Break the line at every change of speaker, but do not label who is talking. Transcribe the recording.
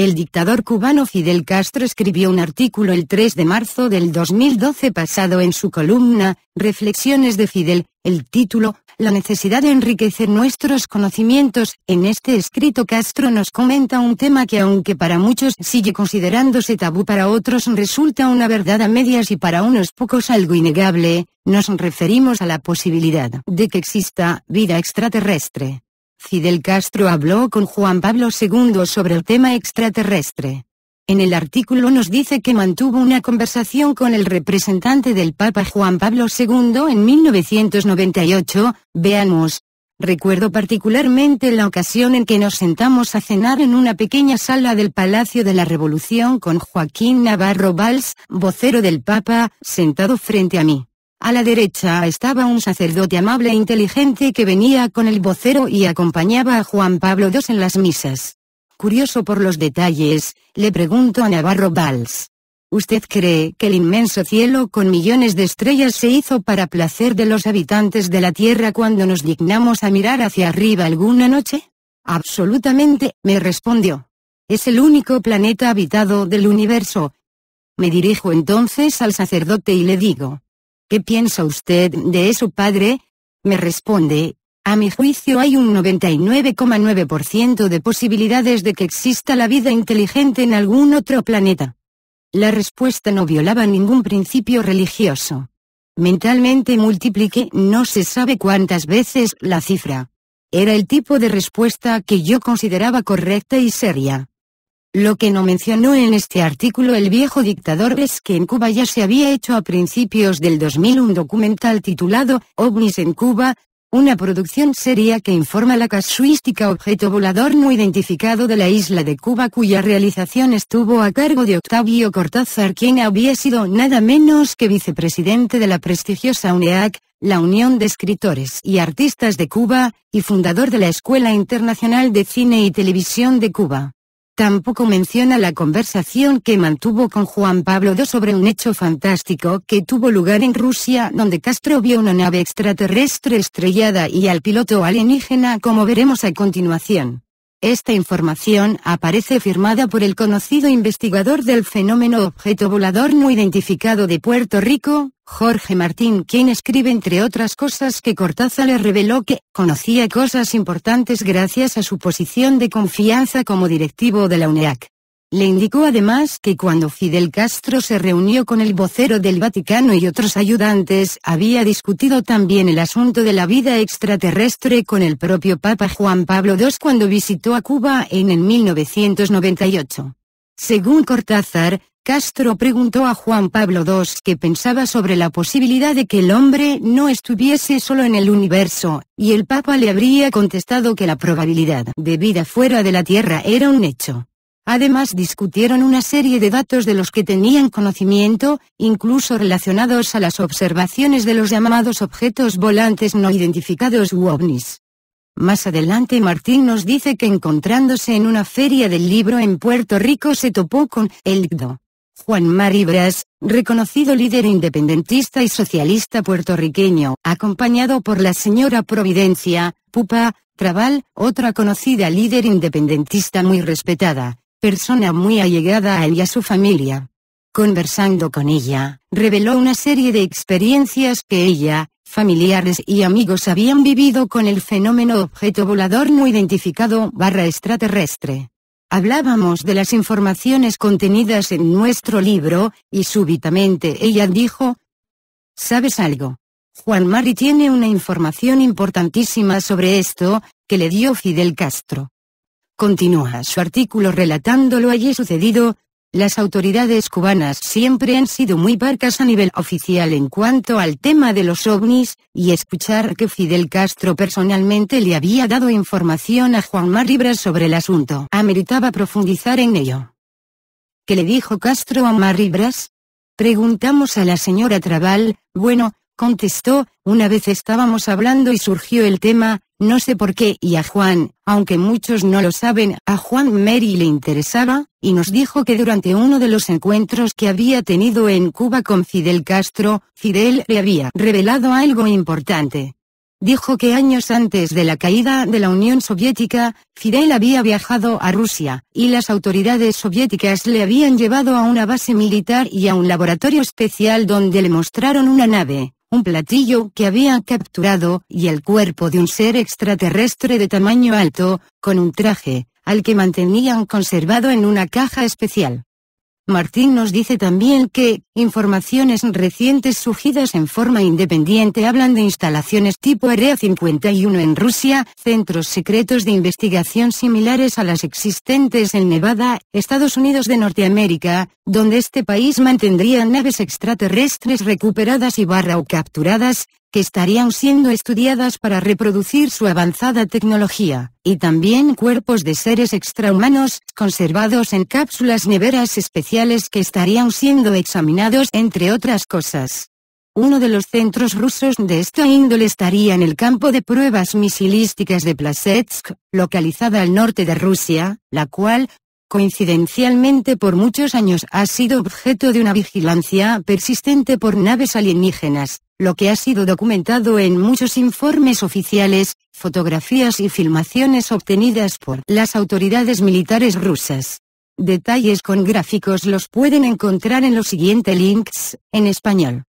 El dictador cubano Fidel Castro escribió un artículo el 3 de marzo del 2012 pasado en su columna, Reflexiones de Fidel, el título, La necesidad de enriquecer nuestros conocimientos. En este escrito Castro nos comenta un tema que aunque para muchos sigue considerándose tabú, para otros resulta una verdad a medias y para unos pocos algo innegable, nos referimos a la posibilidad de que exista vida extraterrestre. Fidel Castro habló con Juan Pablo II sobre el tema extraterrestre. En el artículo nos dice que mantuvo una conversación con el representante del Papa Juan Pablo II en 1998, veamos. Recuerdo particularmente la ocasión en que nos sentamos a cenar en una pequeña sala del Palacio de la Revolución con Joaquín Navarro Valls, vocero del Papa, sentado frente a mí. A la derecha estaba un sacerdote amable e inteligente que venía con el vocero y acompañaba a Juan Pablo II en las misas. Curioso por los detalles, le pregunto a Navarro Valls. ¿Usted cree que el inmenso cielo con millones de estrellas se hizo para placer de los habitantes de la Tierra cuando nos dignamos a mirar hacia arriba alguna noche? Absolutamente, me respondió. Es el único planeta habitado del universo. Me dirijo entonces al sacerdote y le digo, ¿Qué piensa usted de eso, padre? Me responde, a mi juicio hay un 99,9% de posibilidades de que exista la vida inteligente en algún otro planeta. La respuesta no violaba ningún principio religioso. Mentalmente multipliqué no se sabe cuántas veces la cifra. Era el tipo de respuesta que yo consideraba correcta y seria. Lo que no mencionó en este artículo el viejo dictador es que en Cuba ya se había hecho a principios del 2000 un documental titulado OVNIS en Cuba, una producción seria que informa la casuística objeto volador no identificado de la isla de Cuba cuya realización estuvo a cargo de Octavio Cortázar quien había sido nada menos que vicepresidente de la prestigiosa UNEAC, la Unión de Escritores y Artistas de Cuba, y fundador de la Escuela Internacional de Cine y Televisión de Cuba. Tampoco menciona la conversación que mantuvo con Juan Pablo II sobre un hecho fantástico que tuvo lugar en Rusia donde Castro vio una nave extraterrestre estrellada y al piloto alienígena como veremos a continuación. Esta información aparece firmada por el conocido investigador del fenómeno objeto volador no identificado de Puerto Rico, Jorge Martín, quien escribe entre otras cosas que Cortázar le reveló que conocía cosas importantes gracias a su posición de confianza como directivo de la UNEAC. Le indicó además que cuando Fidel Castro se reunió con el vocero del Vaticano y otros ayudantes, había discutido también el asunto de la vida extraterrestre con el propio Papa Juan Pablo II cuando visitó a Cuba en el 1998. Según Cortázar, Castro preguntó a Juan Pablo II qué pensaba sobre la posibilidad de que el hombre no estuviese solo en el universo, y el Papa le habría contestado que la probabilidad de vida fuera de la Tierra era un hecho. Además discutieron una serie de datos de los que tenían conocimiento, incluso relacionados a las observaciones de los llamados objetos volantes no identificados u ovnis. Más adelante Martín nos dice que encontrándose en una feria del libro en Puerto Rico se topó con el Juan Mari Bras, reconocido líder independentista y socialista puertorriqueño, acompañado por la señora Providencia, Pupa, Trabal, otra conocida líder independentista muy respetada, persona muy allegada a él y a su familia. Conversando con ella, reveló una serie de experiencias que ella, familiares y amigos habían vivido con el fenómeno objeto volador no identificado barra extraterrestre. Hablábamos de las informaciones contenidas en nuestro libro, y súbitamente ella dijo, ¿Sabes algo? Juan Mari tiene una información importantísima sobre esto, que le dio Fidel Castro. Continúa su artículo relatando lo allí sucedido, las autoridades cubanas siempre han sido muy parcas a nivel oficial en cuanto al tema de los ovnis, y escuchar que Fidel Castro personalmente le había dado información a Juan Maribras sobre el asunto ameritaba profundizar en ello. ¿Qué le dijo Castro a Maribras? Preguntamos a la señora Trabal, bueno, contestó, una vez estábamos hablando y surgió el tema, no sé por qué, y a Juan, aunque muchos no lo saben, a Juan Mary le interesaba, y nos dijo que durante uno de los encuentros que había tenido en Cuba con Fidel Castro, Fidel le había revelado algo importante. Dijo que años antes de la caída de la Unión Soviética, Fidel había viajado a Rusia, y las autoridades soviéticas le habían llevado a una base militar y a un laboratorio especial donde le mostraron una nave, un platillo que habían capturado, y el cuerpo de un ser extraterrestre de tamaño alto, con un traje, al que mantenían conservado en una caja especial. Martín nos dice también que, informaciones recientes surgidas en forma independiente hablan de instalaciones tipo Area 51 en Rusia, centros secretos de investigación similares a las existentes en Nevada, Estados Unidos de Norteamérica, donde este país mantendría naves extraterrestres recuperadas y barra o capturadas, que estarían siendo estudiadas para reproducir su avanzada tecnología, y también cuerpos de seres extrahumanos, conservados en cápsulas neveras especiales que estarían siendo examinados entre otras cosas. Uno de los centros rusos de esta índole estaría en el campo de pruebas misilísticas de Plasetsk, localizada al norte de Rusia, la cual, coincidencialmente por muchos años ha sido objeto de una vigilancia persistente por naves alienígenas, lo que ha sido documentado en muchos informes oficiales, fotografías y filmaciones obtenidas por las autoridades militares rusas. Detalles con gráficos los pueden encontrar en los siguientes links, en español.